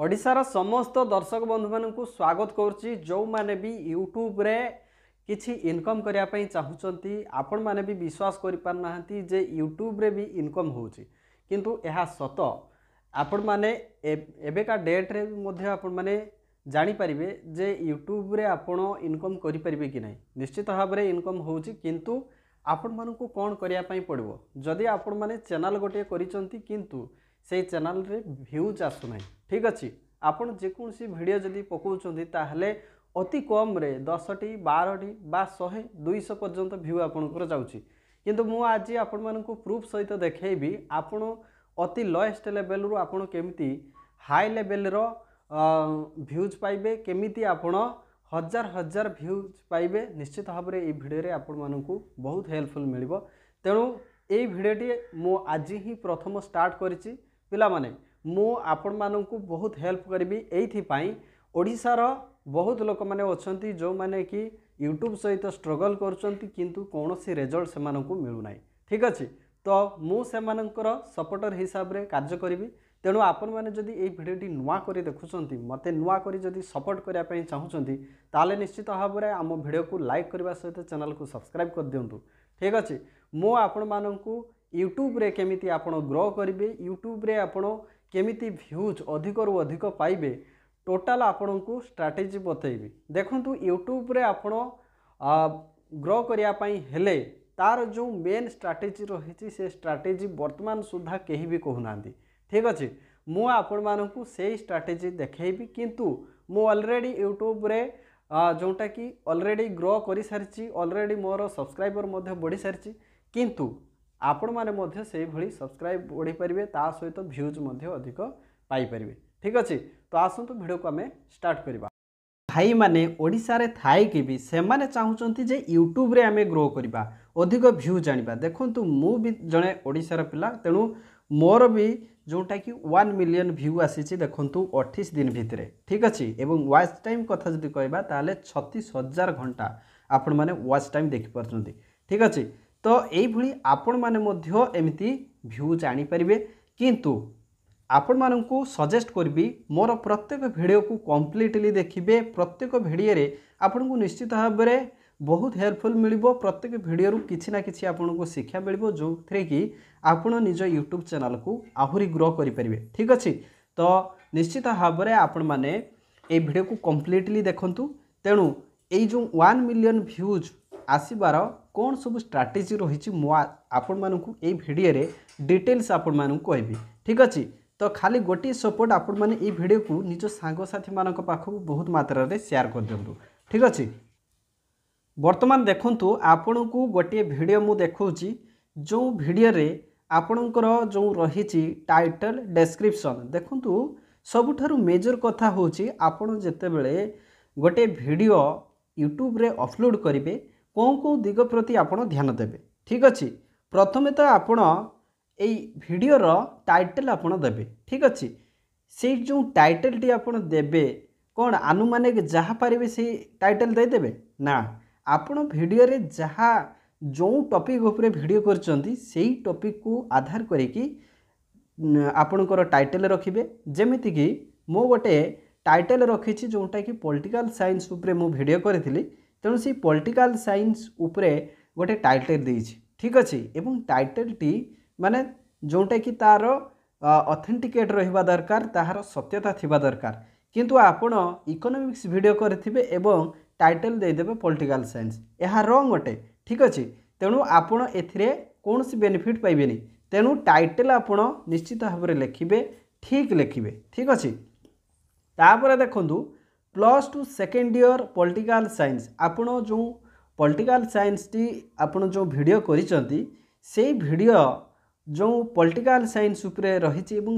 ଓଡ଼ିଶାର ସମସ୍ତ ଦର୍ଶକ ବନ୍ଧୁମାନଙ୍କୁ ସ୍ୱାଗତ କରୁଛି ଯେଉଁମାନେ ବି ୟୁଟ୍ୟୁବରେ କିଛି ଇନକମ୍ କରିବା ପାଇଁ ଚାହୁଁଛନ୍ତି ଆପଣମାନେ ବି ବିଶ୍ୱାସ କରିପାରୁନାହାନ୍ତି ଯେ ୟୁଟ୍ୟୁବରେ ବି ଇନକମ୍ ହେଉଛି କିନ୍ତୁ ଏହା ସତ ଆପଣମାନେ ଏବେକା ଡେଟ୍ରେ ମଧ୍ୟ ଆପଣମାନେ ଜାଣିପାରିବେ ଯେ ୟୁଟ୍ୟୁବରେ ଆପଣ ଇନକମ୍ କରିପାରିବେ କି ନାହିଁ ନିଶ୍ଚିତ ଭାବରେ ଇନକମ୍ ହେଉଛି କିନ୍ତୁ ଆପଣମାନଙ୍କୁ କ'ଣ କରିବା ପାଇଁ ପଡ଼ିବ ଯଦି ଆପଣମାନେ ଚ୍ୟାନେଲ୍ ଗୋଟିଏ କରିଛନ୍ତି କିନ୍ତୁ সেই চ্যানেলরে ভিউজ আসুনাই ঠিক আছে ଆପଣ ଯେକୌଣସି ଭିଡ଼ିଓ ଯଦି ପକାଉଛନ୍ତି ତାହେଲେ ଅତି କମ୍ରେ ଦଶଟି ବାରଟି ବା ଶହେ ଦୁଇଶହ ପର୍ଯ୍ୟନ୍ତ ଭ୍ୟୁ ଆପଣଙ୍କର ଯାଉଛି କିନ୍ତୁ ମୁଁ ଆଜି ଆପଣମାନଙ୍କୁ ପ୍ରୁଫ୍ ସହିତ ଦେଖାଇବି ଆପଣ ଅତି ଲୋଏଷ୍ଟ ଲେଭେଲରୁ ଆପଣ କେମିତି ହାଇ ଲେଭେଲର ଭ୍ୟୁଜ୍ ପାଇବେ କେମିତି ଆପଣ ହଜାର ହଜାର ଭ୍ୟୁଜ୍ ପାଇବେ ନିଶ୍ଚିତ ଭାବରେ ଏହି ଭିଡ଼ିଓରେ ଆପଣମାନଙ୍କୁ ବହୁତ ହେଲ୍ପଫୁଲ୍ ମିଳିବ ତେଣୁ ଏହି ଭିଡ଼ିଓଟି ମୁଁ ଆଜି ହିଁ ପ୍ରଥମ ଷ୍ଟାର୍ଟ କରିଛି ପିଲାମାନେ ମୁଁ ଆପଣମାନଙ୍କୁ ବହୁତ ହେଲ୍ପ କରିବି ଏଇଥିପାଇଁ ଓଡ଼ିଶାର ବହୁତ ଲୋକମାନେ ଅଛନ୍ତି ଯେଉଁମାନେ କି ୟୁଟ୍ୟୁବ୍ ସହିତ ଷ୍ଟ୍ରଗଲ୍ କରୁଛନ୍ତି କିନ୍ତୁ କୌଣସି ରେଜଲ୍ଟ ସେମାନଙ୍କୁ ମିଳୁନାହିଁ ଠିକ୍ ଅଛି ତ ମୁଁ ସେମାନଙ୍କର ସପୋର୍ଟର ହିସାବରେ କାର୍ଯ୍ୟ କରିବି ତେଣୁ ଆପଣମାନେ ଯଦି ଏଇ ଭିଡ଼ିଓଟି ନୂଆ କରି ଦେଖୁଛନ୍ତି ମୋତେ ନୂଆ କରି ଯଦି ସପୋର୍ଟ କରିବା ପାଇଁ ଚାହୁଁଛନ୍ତି ତାହେଲେ ନିଶ୍ଚିତ ଭାବରେ ଆମ ଭିଡ଼ିଓକୁ ଲାଇକ୍ କରିବା ସହିତ ଚ୍ୟାନେଲ୍କୁ ସବସ୍କ୍ରାଇବ୍ କରିଦିଅନ୍ତୁ ଠିକ୍ ଅଛି ମୁଁ ଆପଣମାନଙ୍କୁ ୟୁଟ୍ୟୁବ୍ରେ କେମିତି ଆପଣ ଗ୍ରୋ କରିବେ ୟୁଟ୍ୟୁବ୍ରେ ଆପଣ କେମିତି ଭ୍ୟୁଜ୍ ଅଧିକରୁ ଅଧିକ ପାଇବେ ଟୋଟାଲ୍ ଆପଣଙ୍କୁ ଷ୍ଟ୍ରାଟେଜି ବତେଇବି ଦେଖନ୍ତୁ ୟୁଟ୍ୟୁବ୍ରେ ଆପଣ ଗ୍ରୋ କରିବା ପାଇଁ ହେଲେ ତା'ର ଯେଉଁ ମେନ୍ ଷ୍ଟ୍ରାଟେଜି ରହିଛି ସେ ଷ୍ଟ୍ରାଟେଜି ବର୍ତ୍ତମାନ ସୁଦ୍ଧା କେହି ବି କହୁନାହାନ୍ତି ଠିକ୍ ଅଛି ମୁଁ ଆପଣମାନଙ୍କୁ ସେଇ ଷ୍ଟ୍ରାଟେଜି ଦେଖେଇବି କିନ୍ତୁ ମୁଁ ଅଲରେଡ଼ି ୟୁଟ୍ୟୁବ୍ରେ ଯେଉଁଟାକି ଅଲରେଡ଼ି ଗ୍ରୋ କରିସାରିଛି ଅଲରେଡ଼ି ମୋର ସବସ୍କ୍ରାଇବର୍ ମଧ୍ୟ ବଢ଼ିସାରିଛି କିନ୍ତୁ ଆପଣମାନେ ମଧ୍ୟ ସେହିଭଳି ସବସ୍କ୍ରାଇବ୍ ବଢ଼ିପାରିବେ ତା ସହିତ ଭ୍ୟୁଜ୍ ମଧ୍ୟ ଅଧିକ ପାଇପାରିବେ ଠିକ୍ ଅଛି ତ ଆସନ୍ତୁ ଭିଡ଼ିଓକୁ ଆମେ ଷ୍ଟାର୍ଟ କରିବା ଭାଇମାନେ ଓଡ଼ିଶାରେ ଥାଇକି ବି ସେମାନେ ଚାହୁଁଛନ୍ତି ଯେ ୟୁଟ୍ୟୁବ୍ରେ ଆମେ ଗ୍ରୋ କରିବା ଅଧିକ ଭ୍ୟୁଜ୍ ଜାଣିବା ଦେଖନ୍ତୁ ମୁଁ ବି ଜଣେ ଓଡ଼ିଶାର ପିଲା ତେଣୁ ମୋର ବି ଯେଉଁଟାକି ୱାନ୍ ମିଲିୟନ୍ ଭ୍ୟୁ ଆସିଛି ଦେଖନ୍ତୁ ଅଠେଇଶ ଦିନ ଭିତରେ ଠିକ୍ ଅଛି ଏବଂ ୱାଚ୍ ଟାଇମ୍ କଥା ଯଦି କହିବା ତାହେଲେ ଛତିଶ ହଜାର ଘଣ୍ଟା ଆପଣମାନେ ୱାଚ୍ ଟାଇମ୍ ଦେଖିପାରୁଛନ୍ତି ଠିକ୍ ଅଛି ତ ଏଇଭଳି ଆପଣମାନେ ମଧ୍ୟ ଏମିତି ଭ୍ୟୁଜ୍ ଆଣିପାରିବେ କିନ୍ତୁ ଆପଣମାନଙ୍କୁ ସଜେଷ୍ଟ କରିବି ମୋର ପ୍ରତ୍ୟେକ ଭିଡ଼ିଓକୁ କମ୍ପ୍ଲିଟଲି ଦେଖିବେ ପ୍ରତ୍ୟେକ ଭିଡ଼ିଓରେ ଆପଣଙ୍କୁ ନିଶ୍ଚିତ ଭାବରେ ବହୁତ ହେଲ୍ପଫୁଲ୍ ମିଳିବ ପ୍ରତ୍ୟେକ ଭିଡ଼ିଓରୁ କିଛି ନା କିଛି ଆପଣଙ୍କୁ ଶିକ୍ଷା ମିଳିବ ଯେଉଁଥିରେ କି ଆପଣ ନିଜ ୟୁଟ୍ୟୁବ୍ ଚ୍ୟାନେଲ୍କୁ ଆହୁରି ଗ୍ରୋ କରିପାରିବେ ଠିକ୍ ଅଛି ତ ନିଶ୍ଚିତ ଭାବରେ ଆପଣମାନେ ଏଇ ଭିଡ଼ିଓକୁ କମ୍ପ୍ଲିଟଲି ଦେଖନ୍ତୁ ତେଣୁ ଏଇ ଯେଉଁ ୱାନ୍ ମିଲିୟନ୍ ଭ୍ୟୁଜ୍ ଆସିବାର কোন সব স্ট্রাটেজি রয়েছে মু আপন মানুষ এই ভিডিওরে ডিটেলস আপন মানুষ কহবি ঠিক আছে তো খালি গোটিয়ে সপোর্ট আপন মানে এই ভিডিওকে নিজ সাংসাথী মানক পাখক বহুত মাত্রার সেয়ার করে ঠিক আছে বর্তমান দেখুন আপনার গোটিয়ে ভিডিও মু দেখছি যে ভিডিওরে ଆପଣଙ୍କର ଯେଉଁ ରହିଛି ଟାଇଟଲ୍ ଡେସ୍କ୍ରିପସନ୍ ଦେଖନ୍ତୁ ସବୁଠାରୁ ମେଜର୍ କଥା ହେଉଛି ଆପଣ ଯେତେବେଳେ ଗୋଟିଏ ଭିଡ଼ିଓ ୟୁଟ୍ୟୁବ୍ରେ ଅପଲୋଡ଼୍ କରିବେ କେଉଁ କେଉଁ ଦିଗ ପ୍ରତି ଆପଣ ଧ୍ୟାନ ଦେବେ ଠିକ୍ ଅଛି ପ୍ରଥମେ ତ ଆପଣ ଏଇ ଭିଡ଼ିଓର ଟାଇଟେଲ୍ ଆପଣ ଦେବେ ଠିକ୍ ଅଛି ସେଇ ଯେଉଁ ଟାଇଟେଲ୍ଟି ଆପଣ ଦେବେ କ'ଣ ଆନୁମାନିକ ଯାହା ପାରିବେ ସେଇ ଟାଇଟେଲ୍ ଦେଇଦେବେ ନା ଆପଣ ଭିଡ଼ିଓରେ ଯାହା ଯେଉଁ ଟପିକ୍ ଉପରେ ଭିଡ଼ିଓ କରିଛନ୍ତି ସେଇ ଟପିକ୍କୁ ଆଧାର କରିକି ଆପଣଙ୍କର ଟାଇଟେଲ୍ ରଖିବେ ଯେମିତିକି ମୁଁ ଗୋଟେ ଟାଇଟେଲ୍ ରଖିଛି ଯେଉଁଟାକି ପଲିଟିକାଲ୍ ସାଇନ୍ସ ଉପରେ ମୁଁ ଭିଡ଼ିଓ କରିଥିଲି ତେଣୁ ସେଇ ପଲିଟିକାଲ ସାଇନ୍ସ ଉପରେ ଗୋଟେ ଟାଇଟେଲ ଦେଇଛି ଠିକ୍ ଅଛି ଏବଂ ଟାଇଟେଲଟି ମାନେ ଯେଉଁଟାକି ତା'ର ଅଥେଣ୍ଟିକେଟ୍ ରହିବା ଦରକାର ତାହାର ସତ୍ୟତା ଥିବା ଦରକାର କିନ୍ତୁ ଆପଣ ଇକୋନୋମିକ୍ସ ଭିଡ଼ିଓ କରିଥିବେ ଏବଂ ଟାଇଟେଲ ଦେଇଦେବେ ପଲିଟିକାଲ ସାଇନ୍ସ ଏହା ରଙ୍ଗ ଅଟେ ଠିକ୍ ଅଛି ତେଣୁ ଆପଣ ଏଥିରେ କୌଣସି ବେନିଫିଟ୍ ପାଇବେନି ତେଣୁ ଟାଇଟେଲ ଆପଣ ନିଶ୍ଚିତ ଭାବରେ ଲେଖିବେ ଠିକ୍ ଲେଖିବେ ଠିକ୍ ଅଛି ତାପରେ ଦେଖନ୍ତୁ plus two second year political science ଆପଣ ଯେଉଁ ପଲିଟିକାଲ୍ ସାଇନ୍ସଟି ଆପଣ ଯେଉଁ ଭିଡ଼ିଓ କରିଛନ୍ତି ସେଇ ଭିଡ଼ିଓ ଯେଉଁ ପଲିଟିକାଲ୍ ସାଇନ୍ସ ଉପରେ ରହିଛି ଏବଂ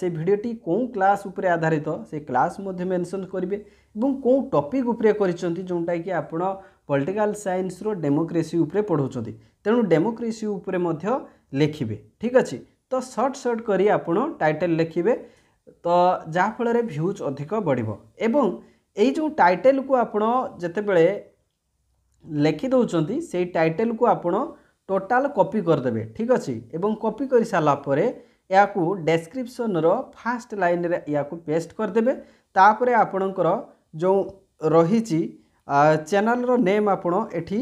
ସେ ଭିଡ଼ିଓଟି କେଉଁ କ୍ଲାସ୍ ଉପରେ ଆଧାରିତ ସେ କ୍ଲାସ୍ ମଧ୍ୟ ମେନସନ୍ କରିବେ ଏବଂ କେଉଁ ଟପିକ୍ ଉପରେ କରିଛନ୍ତି ଯେଉଁଟାକି ଆପଣ ପଲିଟିକାଲ୍ ସାଇନ୍ସର ଡେମୋକ୍ରେସି ଉପରେ ପଢ଼ାଉଛନ୍ତି ତେଣୁ ଡେମୋକ୍ରେସି ଉପରେ ମଧ୍ୟ ଲେଖିବେ ଠିକ୍ ଅଛି ତ ସର୍ଟ ସର୍ଟ କରି ଆପଣ ଟାଇଟେଲ୍ ଲେଖିବେ ତ ଯାହାଫଳରେ ଭ୍ୟୁଜ୍ ଅଧିକ ବଢ଼ିବ ଏବଂ ଏଇ ଯେଉଁ ଟାଇଟେଲ୍କୁ ଆପଣ ଯେତେବେଳେ ଲେଖିଦେଉଛନ୍ତି ସେଇ ଟାଇଟେଲ୍କୁ ଆପଣ ଟୋଟାଲ୍ କପି କରିଦେବେ ଠିକ୍ ଅଛି ଏବଂ କପି କରିସାରିଲା ପରେ ଏହାକୁ ଡେସ୍କ୍ରିପ୍ସନ୍ର ଫାଷ୍ଟ ଲାଇନ୍ରେ ଏହାକୁ ପେଷ୍ଟ କରିଦେବେ ତାପରେ ଆପଣଙ୍କର ଯେଉଁ ରହିଛି ଚ୍ୟାନେଲ୍ର ନେମ୍ ଆପଣ ଏଠି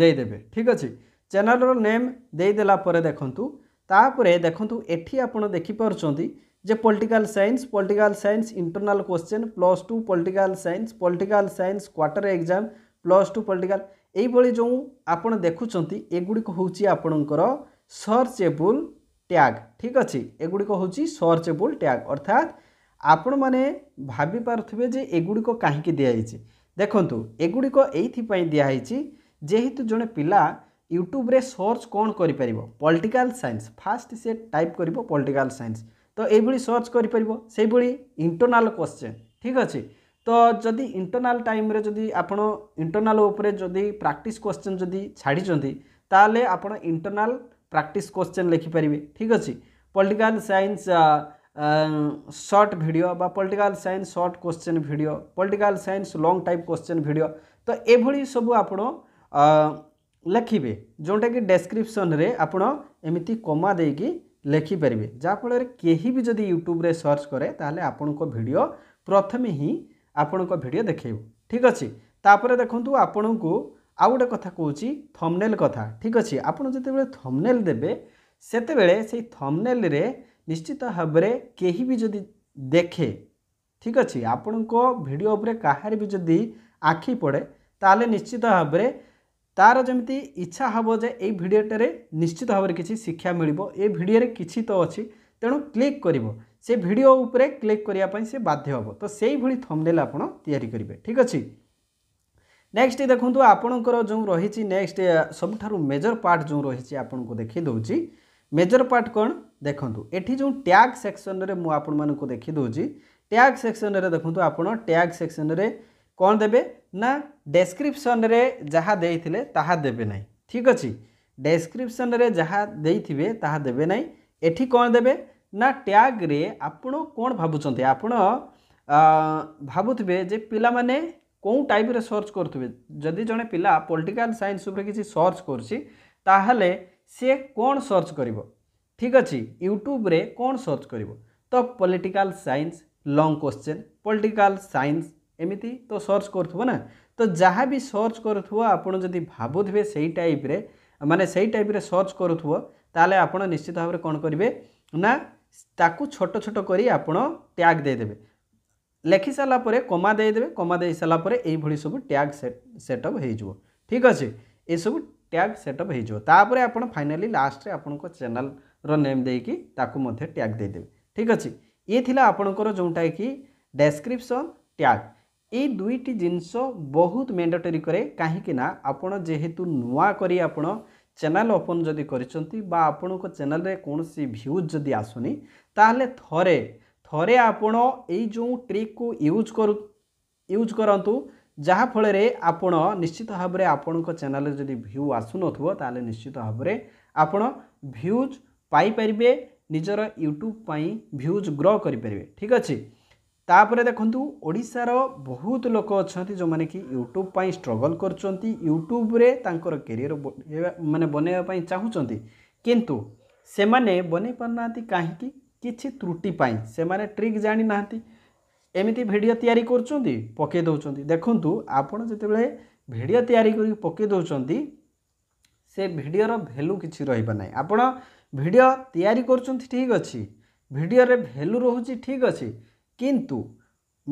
ଦେଇଦେବେ ଠିକ୍ ଅଛି ଚ୍ୟାନେଲ୍ର ନେମ୍ ଦେଇଦେଲା ପରେ ଦେଖନ୍ତୁ ତାପରେ ଦେଖନ୍ତୁ ଏଠି ଆପଣ ଦେଖିପାରୁଛନ୍ତି যে political science political science internal question plus two political science political science quarter exam plus two political ଏଇଭଳି ଯେଉଁ ଆପଣ ଦେଖୁଛନ୍ତି ଏଗୁଡ଼ିକ ହେଉଛି ଆପଣଙ୍କର ସର୍ଚେବୁଲ୍ ଟ୍ୟାଗ୍ ଠିକ୍ ଅଛି ଏଗୁଡ଼ିକ ହେଉଛି ସର୍ଚେବୁଲ୍ ଟ୍ୟାଗ୍ ଅର୍ଥାତ୍ ଆପଣମାନେ ଭାବିପାରୁଥିବେ ଯେ ଏଗୁଡ଼ିକ କାହିଁକି ଦିଆହେଇଛି ଦେଖନ୍ତୁ ଏଗୁଡ଼ିକ ଏଇଥିପାଇଁ ଦିଆହେଇଛି ଯେହେତୁ ଜଣେ ପିଲା ୟୁଟ୍ୟୁବରେ ସର୍ଚ୍ଚ କ'ଣ କରିପାରିବ ପଲିଟିକାଲ ସାଇନ୍ସ ଫାଷ୍ଟ ସେ ଟାଇପ୍ କରିବ ପଲିଟିକାଲ ସାଇନ୍ସ তো এইভাবে সর্চ করে সেইভাবে ইন্টরনাল কোশ্চেন ঠিক আছে তো যদি ইন্টরনাল টাইমে যদি আপনার ইন্টরনাল উপরে যদি প্রাকটিস কোশ্চেন যদি ছাড়ছেন তাহলে আপনার ইন্টরনাল প্রাকটিস কোশ্চেন লেখিপারে ঠিক আছে পলিটিকাল সাইন্স শর্ট ভিডিও বা political science short question video political science long type question video তো এভাবে সবু আপনার ଲେଖିବେ ଯେଉଁଟାକି ଡେସ୍କ୍ରିପସନ୍ରେ ଆପଣ ଏମିତି କମା ଦେଇକି ଲେଖିପାରିବେ ଯାହାଫଳରେ କେହି ବି ଯଦି ୟୁଟ୍ୟୁବରେ ସର୍ଚ୍ଚ କରେ ତାହେଲେ ଆପଣଙ୍କ ଭିଡ଼ିଓ ପ୍ରଥମେ ହିଁ ଆପଣଙ୍କ ଭିଡ଼ିଓ ଦେଖାଇବ ଠିକ୍ ଅଛି ତାପରେ ଦେଖନ୍ତୁ ଆପଣଙ୍କୁ ଆଉ ଗୋଟେ କଥା କହୁଛି ଥମ୍ନେଲ୍ କଥା ଠିକ୍ ଅଛି ଆପଣ ଯେତେବେଳେ ଥମ୍ନେଲ୍ ଦେବେ ସେତେବେଳେ ସେଇ ଥମ୍ନେଲ୍ରେ ନିଶ୍ଚିତ ଭାବରେ କେହି ବି ଯଦି ଦେଖେ ଠିକ୍ ଅଛି ଆପଣଙ୍କ ଭିଡ଼ିଓ ଉପରେ କାହାର ବି ଯଦି ଆଖି ପଡ଼େ ତାହେଲେ ନିଶ୍ଚିତ ଭାବରେ ତାର ଯେମିତି ଇଚ୍ଛା ହେବ ଯେ ଏଇ ଭିଡ଼ିଓଟାରେ ନିଶ୍ଚିତ ଭାବରେ କିଛି ଶିକ୍ଷା ମିଳିବ ଏ ଭିଡ଼ିଓରେ କିଛି ତ ଅଛି ତେଣୁ କ୍ଲିକ୍ କରିବ ସେ ଭିଡ଼ିଓ ଉପରେ କ୍ଲିକ୍ କରିବା ପାଇଁ ସେ ବାଧ୍ୟ ହେବ ତ ସେଇଭଳି ଥମ୍ଲେଲ୍ ଆପଣ ତିଆରି କରିବେ ଠିକ୍ ଅଛି ନେକ୍ସଟ ଦେଖନ୍ତୁ ଆପଣଙ୍କର ଯେଉଁ ରହିଛି ନେକ୍ସଟ ସବୁଠାରୁ ମେଜର୍ ପାର୍ଟ ଯେଉଁ ରହିଛି ଆପଣଙ୍କୁ ଦେଖାଇ ଦେଉଛି ମେଜର୍ ପାର୍ଟ କ'ଣ ଦେଖନ୍ତୁ ଏଠି ଯେଉଁ ଟ୍ୟାଗ୍ ସେକ୍ସନରେ ମୁଁ ଆପଣମାନଙ୍କୁ ଦେଖାଇ ଦେଉଛି ଟ୍ୟାଗ୍ ସେକ୍ସନରେ ଦେଖନ୍ତୁ ଆପଣ ଟ୍ୟାଗ୍ ସେକ୍ସନରେ କ'ଣ ଦେବେ ନା ଡେସ୍କ୍ରିପ୍ସନ୍ରେ ଯାହା ଦେଇଥିଲେ ତାହା ଦେବେ ନାହିଁ ଠିକ୍ ଅଛି ଡେସ୍କ୍ରିପ୍ସନ୍ରେ ଯାହା ଦେଇଥିବେ ତାହା ଦେବେ ନାହିଁ ଏଠି କ'ଣ ଦେବେ ନା ଟ୍ୟାଗ୍ରେ ଆପଣ କ'ଣ ଭାବୁଛନ୍ତି ଆପଣ ଭାବୁଥିବେ ଯେ ପିଲାମାନେ କେଉଁ ଟାଇପ୍ରେ ସର୍ଚ୍ଚ କରୁଥିବେ ଯଦି ଜଣେ ପିଲା ପଲିଟିକାଲ୍ ସାଇନ୍ସ ଉପରେ କିଛି ସର୍ଚ୍ଚ କରୁଛି ତାହେଲେ ସିଏ କ'ଣ ସର୍ଚ୍ଚ କରିବ ଠିକ୍ ଅଛି ୟୁଟ୍ୟୁବ୍ରେ କ'ଣ ସର୍ଚ୍ଚ କରିବ ତ political science long question political science ଏମିତି ତ ସର୍ଚ୍ଚ କରୁଥିବ ନା ତ ଯାହା ବି ସର୍ଚ୍ଚ କରୁଥିବ ଆପଣ ଯଦି ଭାବୁଥିବେ ସେଇ ଟାଇପ୍ରେ ମାନେ ସେଇ ଟାଇପ୍ରେ ସର୍ଚ୍ଚ କରୁଥିବ ତାହେଲେ ଆପଣ ନିଶ୍ଚିତ ଭାବରେ କ'ଣ କରିବେ ନା ତାକୁ ଛୋଟ ଛୋଟ କରି ଆପଣ ଟ୍ୟାଗ୍ ଦେଇଦେବେ ଲେଖି ସାରିଲା ପରେ କମା ଦେଇଦେବେ କମା ଦେଇ ସାରିଲା ପରେ ଏଇଭଳି ସବୁ ଟ୍ୟାଗ୍ ସେଟଅପ୍ ହେଇଯିବ ଠିକ୍ ଅଛି ଏସବୁ ଟ୍ୟାଗ୍ ସେଟଅପ୍ ହେଇଯିବ ତାପରେ ଆପଣ ଫାଇନାଲି ଲାଷ୍ଟରେ ଆପଣଙ୍କ ଚ୍ୟାନେଲ୍ର ନେମ୍ ଦେଇକି ତାକୁ ମଧ୍ୟ ଟ୍ୟାଗ୍ ଦେଇଦେବେ ଠିକ୍ ଅଛି ଇଏ ଥିଲା ଆପଣଙ୍କର ଯେଉଁଟାକି ଡେସ୍କ୍ରିପ୍ସନ୍ ଟ୍ୟାଗ୍ ଏଇ ଦୁଇଟି ଜିନିଷ ବହୁତ ମ୍ୟାଣ୍ଡାଟୋରୀ କରେ କାହିଁକିନା ଆପଣ ଯେହେତୁ ନୂଆ କରି ଆପଣ ଚ୍ୟାନେଲ୍ ଓପନ୍ ଯଦି କରିଛନ୍ତି ବା ଆପଣଙ୍କ ଚ୍ୟାନେଲ୍ରେ କୌଣସି ଭ୍ୟୁଜ୍ ଯଦି ଆସୁନି ତାହେଲେ ଥରେ ଥରେ ଆପଣ ଏଇ ଯେଉଁ ଟ୍ରିକ୍କୁ ୟୁଜ୍ କରୁ ୟୁଜ୍ କରନ୍ତୁ ଯାହାଫଳରେ ଆପଣ ନିଶ୍ଚିତ ଭାବରେ ଆପଣଙ୍କ ଚ୍ୟାନେଲ୍ରେ ଯଦି ଭ୍ୟୁ ଆସୁନଥିବ ତାହେଲେ ନିଶ୍ଚିତ ଭାବରେ ଆପଣ ଭ୍ୟୁଜ୍ ପାଇପାରିବେ ନିଜର ୟୁଟ୍ୟୁବ୍ ପାଇଁ ଭ୍ୟୁଜ୍ ଗ୍ରୋ କରିପାରିବେ ଠିକ୍ ଅଛି ତାପରେ ଦେଖନ୍ତୁ ଓଡ଼ିଶାର ବହୁତ ଲୋକ ଅଛନ୍ତି ଯେଉଁମାନେ କି ୟୁଟ୍ୟୁବ୍ ପାଇଁ ଷ୍ଟ୍ରଗଲ୍ କରୁଛନ୍ତି ୟୁଟ୍ୟୁବ୍ରେ ତାଙ୍କର କ୍ୟାରିୟର୍ ମାନେ ବନେଇବା ପାଇଁ ଚାହୁଁଛନ୍ତି କିନ୍ତୁ ସେମାନେ ବନେଇ ପାରୁନାହାନ୍ତି କାହିଁକି କିଛି ତ୍ରୁଟି ପାଇଁ ସେମାନେ ଟ୍ରିକ୍ ଜାଣିନାହାନ୍ତି ଏମିତି ଭିଡ଼ିଓ ତିଆରି କରୁଛନ୍ତି ପକାଇ ଦେଉଛନ୍ତି ଦେଖନ୍ତୁ ଆପଣ ଯେତେବେଳେ ଭିଡ଼ିଓ ତିଆରି କରିକି ପକାଇ ଦେଉଛନ୍ତି ସେ ଭିଡ଼ିଓର ଭ୍ୟାଲୁ କିଛି ରହିବ ନାହିଁ ଆପଣ ଭିଡ଼ିଓ ତିଆରି କରୁଛନ୍ତି ଠିକ୍ ଅଛି ଭିଡ଼ିଓରେ ଭ୍ୟାଲୁ ରହୁଛି ଠିକ୍ ଅଛି কিন্তু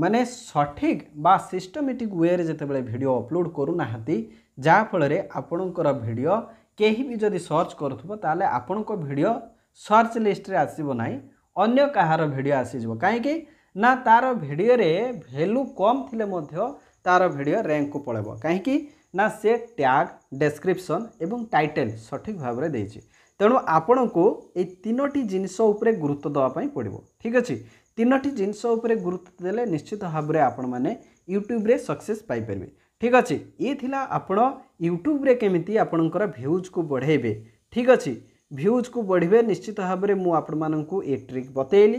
ମାନେ ସଠିକ୍ ବା ସିଷ୍ଟମେଟିକ୍ ୱେରେ ଯେତେବେଳେ ଭିଡ଼ିଓ ଅପଲୋଡ଼ କରୁନାହାନ୍ତି ଯାହାଫଳରେ ଆପଣଙ୍କର ଭିଡ଼ିଓ କେହି ବି ଯଦି ସର୍ଚ୍ଚ କରୁଥିବ ତାହେଲେ ଆପଣଙ୍କ ଭିଡ଼ିଓ ସର୍ଚ୍ଚ ଲିଷ୍ଟରେ ଆସିବ ନାହିଁ ଅନ୍ୟ କାହାର ଭିଡ଼ିଓ ଆସିଯିବ କାହିଁକି ନା ତା'ର ଭିଡ଼ିଓରେ ଭ୍ୟାଲୁ କମ୍ ଥିଲେ ମଧ୍ୟ ତା'ର ଭିଡ଼ିଓ ର୍ୟାଙ୍କକୁ ପଳାଇବ କାହିଁକି ନା ସେ ଟ୍ୟାଗ୍ ଡେସ୍କ୍ରିପସନ୍ ଏବଂ ଟାଇଟେଲ୍ ସଠିକ୍ ଭାବରେ ଦେଇଛି ତେଣୁ ଆପଣଙ୍କୁ ଏଇ ତିନୋଟି ଜିନିଷ ଉପରେ ଗୁରୁତ୍ୱ ଦେବା ପାଇଁ ପଡ଼ିବ ଠିକ୍ ଅଛି ତିନୋଟି ଜିନିଷ ଉପରେ ଗୁରୁତ୍ୱ ଦେଲେ ନିଶ୍ଚିତ ଭାବରେ ଆପଣମାନେ ୟୁଟ୍ୟୁବ୍ରେ ସକ୍ସେସ୍ ପାଇପାରିବେ ଠିକ୍ ଅଛି ଇଏ ଥିଲା ଆପଣ ୟୁଟ୍ୟୁବ୍ରେ କେମିତି ଆପଣଙ୍କର ଭ୍ୟୁଜ୍କୁ ବଢ଼େଇବେ ଠିକ୍ ଅଛି ଭ୍ୟୁଜ୍କୁ ବଢ଼ିବେ ନିଶ୍ଚିତ ଭାବରେ ମୁଁ ଆପଣମାନଙ୍କୁ ଏ ଟ୍ରିକ୍ ବତେଇଲି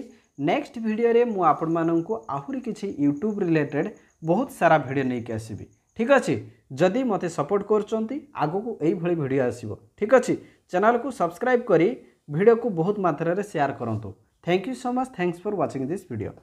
ନେକ୍ସଟ ଭିଡ଼ିଓରେ ମୁଁ ଆପଣମାନଙ୍କୁ ଆହୁରି କିଛି ୟୁଟ୍ୟୁବ୍ ରିଲେଟେଡ଼୍ ବହୁତ ସାରା ଭିଡ଼ିଓ ନେଇକି ଆସିବି ଠିକ୍ ଅଛି ଯଦି ମୋତେ ସପୋର୍ଟ କରୁଛନ୍ତି ଆଗକୁ ଏଇଭଳି ଭିଡ଼ିଓ ଆସିବ ଠିକ୍ ଅଛି ଚ୍ୟାନେଲ୍କୁ ସବସ୍କ୍ରାଇବ୍ କରି ଭିଡ଼ିଓକୁ ବହୁତ ମାତ୍ରାରେ ସେୟାର କରନ୍ତୁ Thank you so much. Thanks for watching this video.